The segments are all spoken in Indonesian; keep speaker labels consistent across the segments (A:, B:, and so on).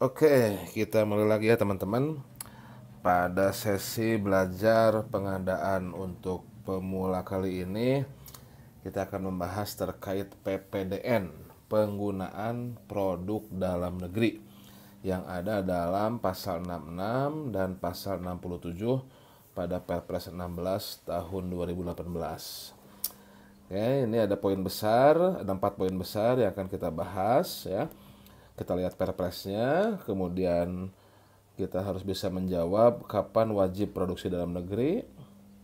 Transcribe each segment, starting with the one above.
A: Oke, kita mulai lagi ya teman-teman. Pada sesi belajar pengadaan untuk pemula kali ini, kita akan membahas terkait PPDN, penggunaan produk dalam negeri yang ada dalam pasal 66 dan pasal 67 pada Perpres 16 tahun 2018. Oke, ini ada poin besar, ada empat poin besar yang akan kita bahas ya kita lihat perpresnya, kemudian kita harus bisa menjawab kapan wajib produksi dalam negeri,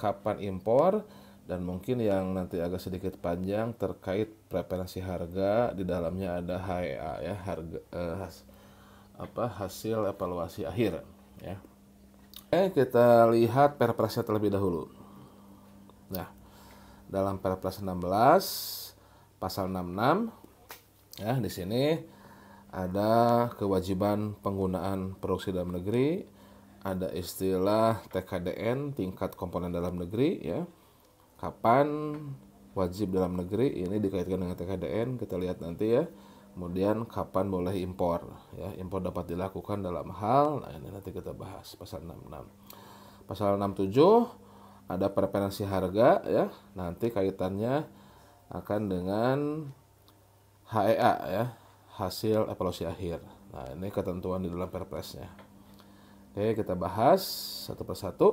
A: kapan impor, dan mungkin yang nanti agak sedikit panjang terkait preferensi harga di dalamnya ada HEA ya harga eh, has, apa hasil evaluasi akhir ya. Oke, eh, kita lihat perpresnya terlebih dahulu. Nah, dalam Perpres 16 pasal 66 ya di sini ada kewajiban penggunaan produksi dalam negeri, ada istilah TKDN tingkat komponen dalam negeri ya. Kapan wajib dalam negeri ini dikaitkan dengan TKDN kita lihat nanti ya. Kemudian kapan boleh impor ya. Impor dapat dilakukan dalam hal nah ini nanti kita bahas pasal 66. Pasal 67 ada preferensi harga ya. Nanti kaitannya akan dengan HEA ya, hasil evaluasi akhir. Nah, ini ketentuan di dalam perpresnya. Oke, kita bahas satu persatu.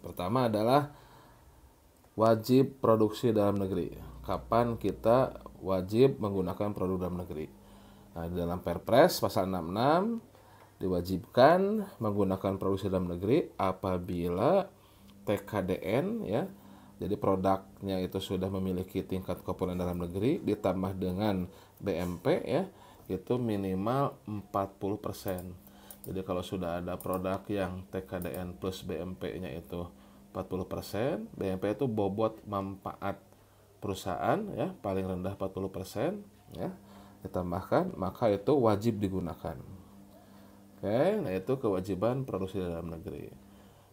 A: Pertama adalah wajib produksi dalam negeri. Kapan kita wajib menggunakan produk dalam negeri? Nah, di dalam Perpres pasal 66 diwajibkan menggunakan produksi dalam negeri apabila TKDN ya jadi produknya itu sudah memiliki tingkat kepuasan dalam negeri ditambah dengan BMP ya itu minimal 40%. Jadi kalau sudah ada produk yang TKDN plus BMP-nya itu 40%, BMP itu bobot manfaat perusahaan ya paling rendah 40% ya ditambahkan maka itu wajib digunakan. Oke, nah itu kewajiban produksi dalam negeri.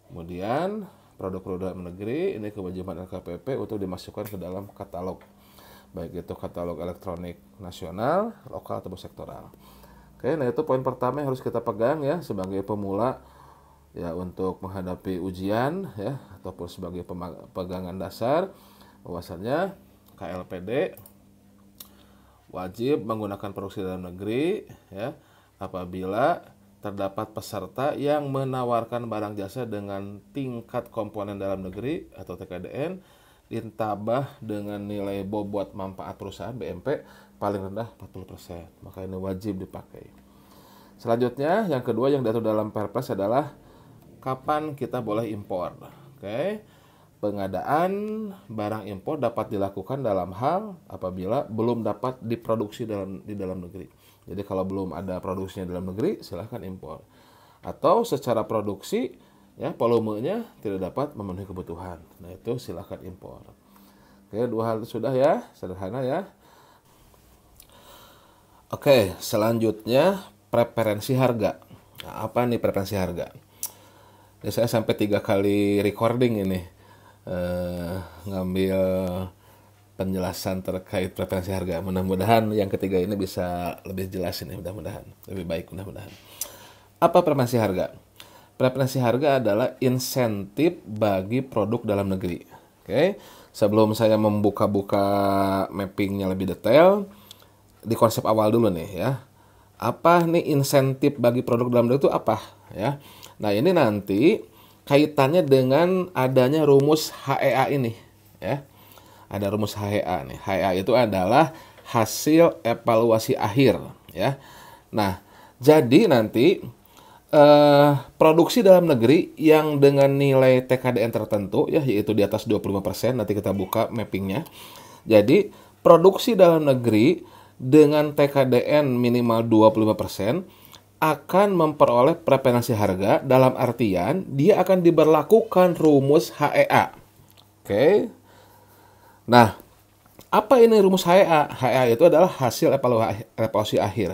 A: Kemudian produk-produk dalam negeri ini kewajiban LKPP untuk dimasukkan ke dalam katalog baik itu katalog elektronik nasional, lokal atau sektoral. Oke, nah itu poin pertama yang harus kita pegang ya sebagai pemula ya untuk menghadapi ujian ya ataupun sebagai pegangan dasar bahwasanya KLPD wajib menggunakan produksi dalam negeri ya apabila terdapat peserta yang menawarkan barang jasa dengan tingkat komponen dalam negeri atau TKDN ditambah dengan nilai bobot manfaat perusahaan BMP paling rendah 40%. Maka ini wajib dipakai. Selanjutnya yang kedua yang diatur dalam Perpres adalah kapan kita boleh impor. Oke. Okay? pengadaan barang impor dapat dilakukan dalam hal apabila belum dapat diproduksi dalam di dalam negeri. Jadi kalau belum ada produksinya dalam negeri, silahkan impor. Atau secara produksi ya volumenya tidak dapat memenuhi kebutuhan. Nah itu silahkan impor. Oke dua hal itu sudah ya sederhana ya. Oke selanjutnya preferensi harga. Nah, apa nih preferensi harga? Ya, saya sampai tiga kali recording ini uh, ngambil penjelasan terkait preferensi harga. Mudah-mudahan yang ketiga ini bisa lebih jelas ini mudah-mudahan lebih baik mudah-mudahan. Apa preferensi harga? Preferensi harga adalah insentif bagi produk dalam negeri. Oke, okay? sebelum saya membuka-buka mappingnya lebih detail, di konsep awal dulu nih ya. Apa nih insentif bagi produk dalam negeri itu apa ya? Nah ini nanti kaitannya dengan adanya rumus HEA ini ya. Ada rumus HEA nih. HEA itu adalah hasil evaluasi akhir ya. Nah, jadi nanti eh, produksi dalam negeri yang dengan nilai TKDN tertentu ya yaitu di atas 25% nanti kita buka mappingnya. Jadi produksi dalam negeri dengan TKDN minimal 25% akan memperoleh preferensi harga dalam artian dia akan diberlakukan rumus HEA. Oke. Nah, apa ini rumus HEA? HEA itu adalah hasil evaluasi akhir.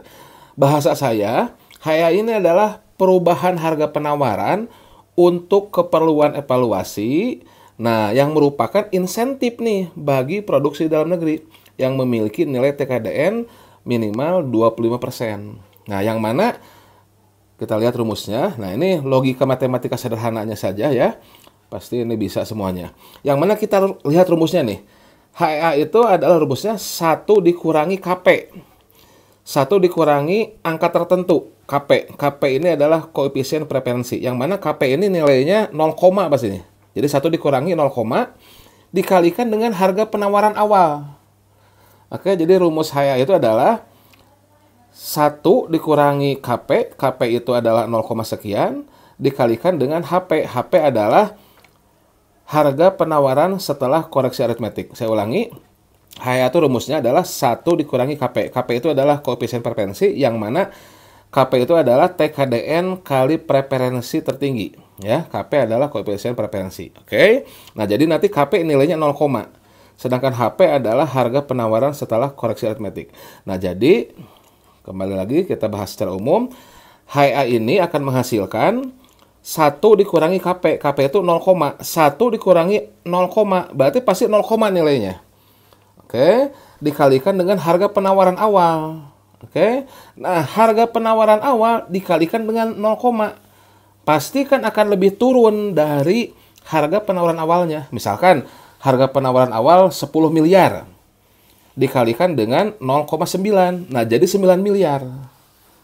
A: Bahasa saya, HEA ini adalah perubahan harga penawaran untuk keperluan evaluasi. Nah, yang merupakan insentif nih bagi produksi dalam negeri yang memiliki nilai TKDN minimal 25%. Nah, yang mana kita lihat rumusnya. Nah, ini logika matematika sederhananya saja ya. Pasti ini bisa semuanya. Yang mana kita lihat rumusnya nih. HEA itu adalah rumusnya 1 dikurangi KP. 1 dikurangi angka tertentu. KP. KP ini adalah koefisien preferensi. Yang mana KP ini nilainya 0, pasti. Jadi 1 dikurangi 0, dikalikan dengan harga penawaran awal. Oke, jadi rumus HEA itu adalah 1 dikurangi KP, KP itu adalah 0, sekian, dikalikan dengan HP. HP adalah harga penawaran setelah koreksi aritmetik. Saya ulangi, Hayatu rumusnya adalah 1 dikurangi KP. KP itu adalah koefisien preferensi yang mana KP itu adalah TKDN kali preferensi tertinggi. Ya, KP adalah koefisien preferensi. Oke. Nah, jadi nanti KP nilainya 0, sedangkan HP adalah harga penawaran setelah koreksi aritmetik. Nah, jadi Kembali lagi kita bahas secara umum. HA ini akan menghasilkan 1 dikurangi KP. KP itu 0, 1 dikurangi 0, berarti pasti 0, nilainya. Oke, dikalikan dengan harga penawaran awal. Oke, nah harga penawaran awal dikalikan dengan 0, pasti kan akan lebih turun dari harga penawaran awalnya. Misalkan harga penawaran awal 10 miliar dikalikan dengan 0,9. Nah, jadi 9 miliar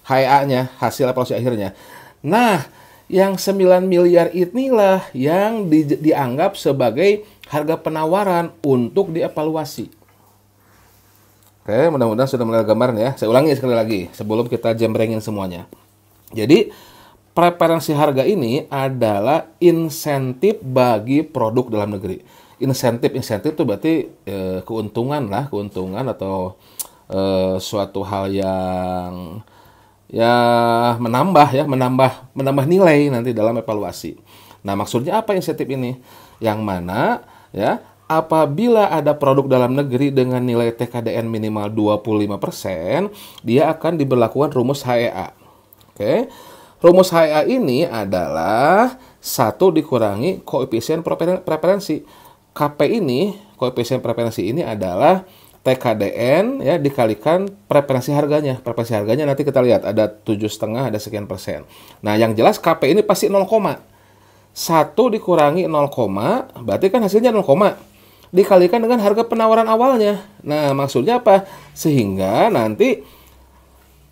A: HEA-nya, hasil evaluasi akhirnya. Nah, yang 9 miliar inilah yang di, dianggap sebagai harga penawaran untuk dievaluasi. Oke, mudah-mudahan sudah melihat gambarnya ya. Saya ulangi sekali lagi sebelum kita jembrengin semuanya. Jadi, preferensi harga ini adalah insentif bagi produk dalam negeri. Insentif insentif itu berarti e, keuntungan lah, keuntungan atau e, suatu hal yang ya menambah ya, menambah menambah nilai nanti dalam evaluasi. Nah, maksudnya apa insentif ini? Yang mana ya apabila ada produk dalam negeri dengan nilai TKDN minimal 25%, dia akan diberlakukan rumus HEA. Oke. Okay? Rumus HA ini adalah satu dikurangi koefisien preferensi. KP ini, koefisien preferensi ini adalah TKDN ya dikalikan preferensi harganya. Preferensi harganya nanti kita lihat ada tujuh setengah, ada sekian persen. Nah yang jelas KP ini pasti 0, satu dikurangi 0, berarti kan hasilnya 0, dikalikan dengan harga penawaran awalnya. Nah maksudnya apa? Sehingga nanti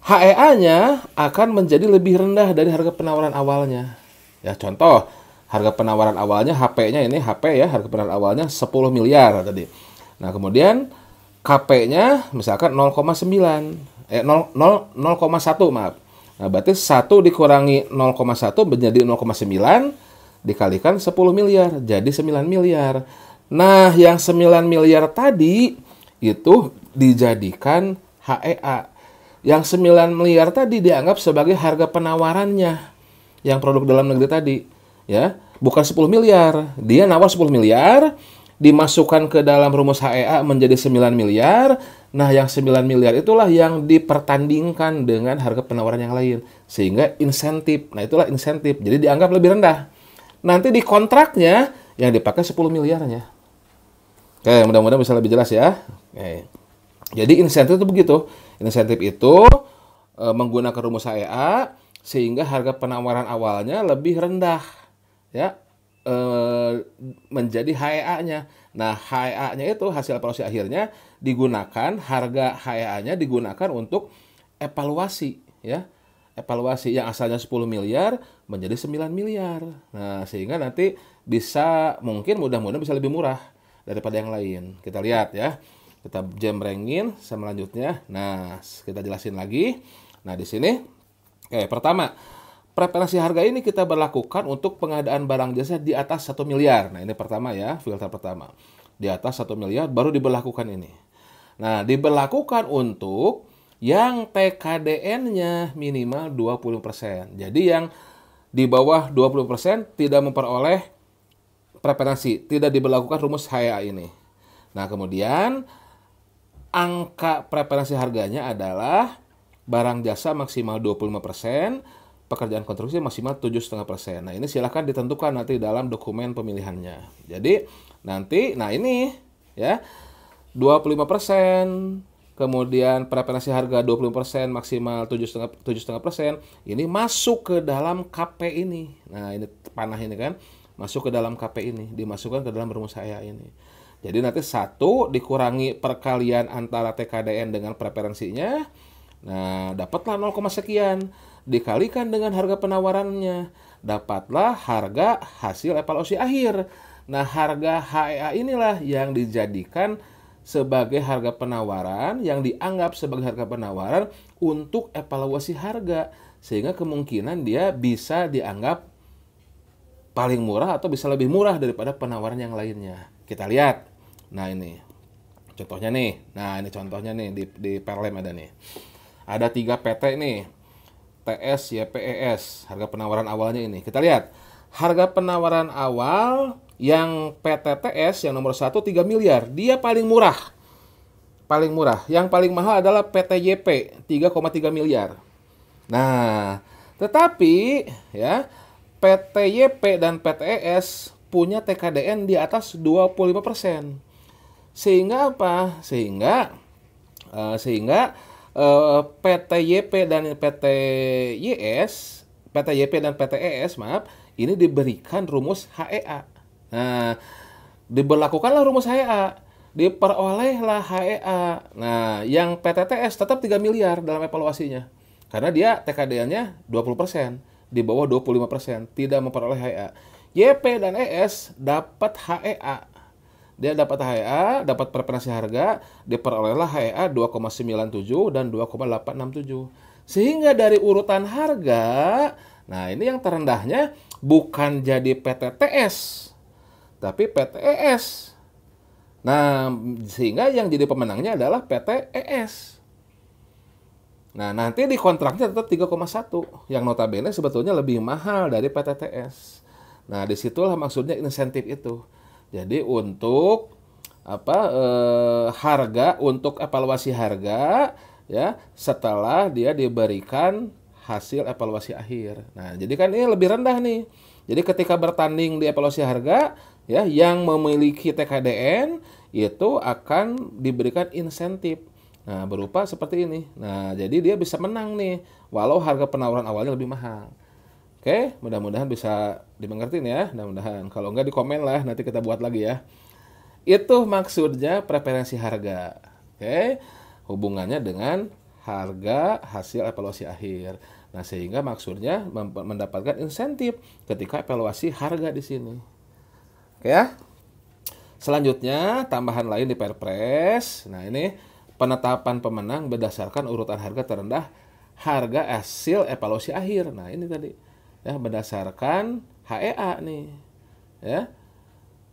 A: HEA-nya akan menjadi lebih rendah dari harga penawaran awalnya. Ya contoh, harga penawaran awalnya HP-nya ini HP ya, harga penawaran awalnya 10 miliar tadi. Nah, kemudian KP-nya misalkan 0,9 eh 0,1 maaf. Nah, berarti 1 dikurangi 0,1 menjadi 0,9 dikalikan 10 miliar jadi 9 miliar. Nah, yang 9 miliar tadi itu dijadikan HEA yang 9 miliar tadi dianggap sebagai harga penawarannya yang produk dalam negeri tadi, ya. Bukan 10 miliar. Dia nawar 10 miliar, dimasukkan ke dalam rumus HEA menjadi 9 miliar. Nah, yang 9 miliar itulah yang dipertandingkan dengan harga penawaran yang lain. Sehingga insentif. Nah, itulah insentif. Jadi dianggap lebih rendah. Nanti di kontraknya yang dipakai 10 miliarnya. Oke, mudah-mudahan bisa lebih jelas ya. Oke. Jadi insentif itu begitu. Insentif itu e, menggunakan rumus AEA e sehingga harga penawaran awalnya lebih rendah ya e, menjadi HEA-nya. Nah, HEA-nya itu hasil proses akhirnya digunakan harga HEA-nya digunakan untuk evaluasi ya. Evaluasi yang asalnya 10 miliar menjadi 9 miliar. Nah, sehingga nanti bisa mungkin mudah-mudahan bisa lebih murah daripada yang lain. Kita lihat ya kita jam jembrengin selanjutnya. Nah, kita jelasin lagi. Nah, di sini oke, eh, pertama, preferensi harga ini kita berlakukan untuk pengadaan barang jasa di atas 1 miliar. Nah, ini pertama ya, filter pertama. Di atas 1 miliar baru diberlakukan ini. Nah, diberlakukan untuk yang TKDN-nya minimal 20%. Jadi yang di bawah 20% tidak memperoleh preferensi, tidak diberlakukan rumus HA ini. Nah, kemudian angka preferensi harganya adalah barang jasa maksimal 25%, pekerjaan konstruksi maksimal 7,5%. Nah, ini silahkan ditentukan nanti dalam dokumen pemilihannya. Jadi, nanti, nah ini ya, 25%, kemudian preferensi harga 25%, maksimal 7,5%, ini masuk ke dalam KP ini. Nah, ini panah ini kan, masuk ke dalam KP ini, dimasukkan ke dalam rumus saya ini. Jadi nanti satu dikurangi perkalian antara TKDN dengan preferensinya. Nah, dapatlah 0, sekian. Dikalikan dengan harga penawarannya. Dapatlah harga hasil evaluasi akhir. Nah, harga HEA inilah yang dijadikan sebagai harga penawaran yang dianggap sebagai harga penawaran untuk evaluasi harga sehingga kemungkinan dia bisa dianggap paling murah atau bisa lebih murah daripada penawaran yang lainnya. Kita lihat Nah ini contohnya nih. Nah ini contohnya nih di, di Perlem ada nih. Ada tiga PT nih. TS, YPES. Harga penawaran awalnya ini. Kita lihat. Harga penawaran awal yang pt ts yang nomor satu 3 miliar. Dia paling murah. Paling murah. Yang paling mahal adalah pt YP 3,3 miliar. Nah, tetapi ya pt yp dan pt ES punya TKDN di atas 25 persen. Sehingga apa? Sehingga uh, sehingga uh, eh, PT YP dan PT YS, PT YP dan PT ES, maaf, ini diberikan rumus HEA. Nah, diberlakukanlah rumus HEA diperolehlah HEA. Nah, yang TS tetap 3 miliar dalam evaluasinya. Karena dia TKDN-nya 20%, di bawah 25%, tidak memperoleh HEA. YP dan ES dapat HEA. Dia dapat HEA, dapat preferensi harga, diperolehlah HEA 2,97 dan 2,867. Sehingga dari urutan harga, nah ini yang terendahnya bukan jadi PTTS, tapi PTES. Nah, sehingga yang jadi pemenangnya adalah PTES. Nah, nanti di kontraknya tetap 3,1 yang notabene sebetulnya lebih mahal dari PTTS. Nah, disitulah maksudnya insentif itu. Jadi untuk apa eh, harga untuk evaluasi harga ya setelah dia diberikan hasil evaluasi akhir. Nah, jadi kan ini lebih rendah nih. Jadi ketika bertanding di evaluasi harga ya yang memiliki TKDN itu akan diberikan insentif. Nah, berupa seperti ini. Nah, jadi dia bisa menang nih walau harga penawaran awalnya lebih mahal. Oke, mudah-mudahan bisa dimengerti ya, mudah-mudahan. Kalau enggak di komen lah, nanti kita buat lagi ya. Itu maksudnya preferensi harga. Oke, hubungannya dengan harga hasil evaluasi akhir. Nah, sehingga maksudnya mendapatkan insentif ketika evaluasi harga di sini. Oke ya. Selanjutnya, tambahan lain di Perpres. Nah, ini penetapan pemenang berdasarkan urutan harga terendah harga hasil evaluasi akhir. Nah, ini tadi ya berdasarkan HEA nih ya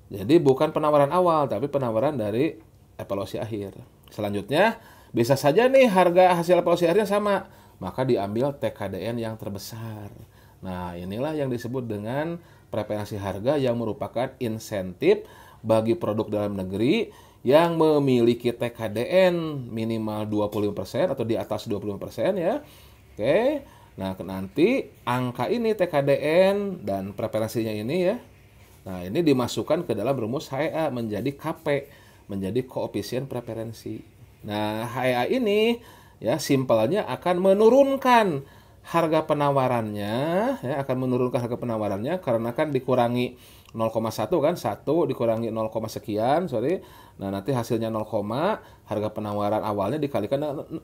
A: jadi bukan penawaran awal tapi penawaran dari evaluasi akhir selanjutnya bisa saja nih harga hasil evaluasi akhirnya sama maka diambil TKDN yang terbesar nah inilah yang disebut dengan preferensi harga yang merupakan insentif bagi produk dalam negeri yang memiliki TKDN minimal 25% atau di atas 25% ya. Oke. Okay Nah, nanti angka ini TKDN dan preferensinya ini ya. Nah, ini dimasukkan ke dalam rumus HEA menjadi KP, menjadi koefisien preferensi. Nah, HEA ini ya simpelnya akan menurunkan harga penawarannya ya akan menurunkan harga penawarannya karena kan dikurangi 0,1 kan 1 dikurangi 0, sekian sorry nah nanti hasilnya 0, harga penawaran awalnya dikalikan 0,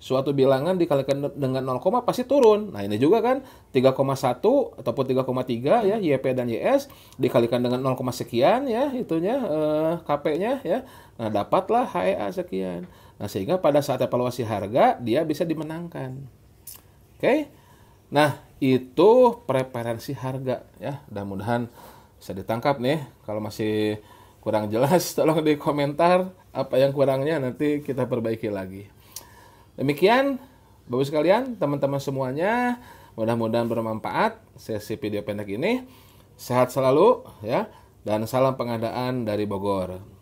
A: suatu bilangan dikalikan dengan 0, pasti turun. Nah, ini juga kan 3,1 ataupun 3,3 ya YP dan YS dikalikan dengan 0, sekian ya itunya eh, KP-nya ya. Nah, dapatlah HEA sekian. Nah, sehingga pada saat evaluasi harga dia bisa dimenangkan. Oke. Okay? Nah, itu preferensi harga ya. Mudah-mudahan bisa ditangkap nih. Kalau masih kurang jelas tolong di komentar apa yang kurangnya nanti kita perbaiki lagi. Demikian Bapak sekalian, teman-teman semuanya, mudah-mudahan bermanfaat sesi video pendek ini. Sehat selalu ya dan salam pengadaan dari Bogor.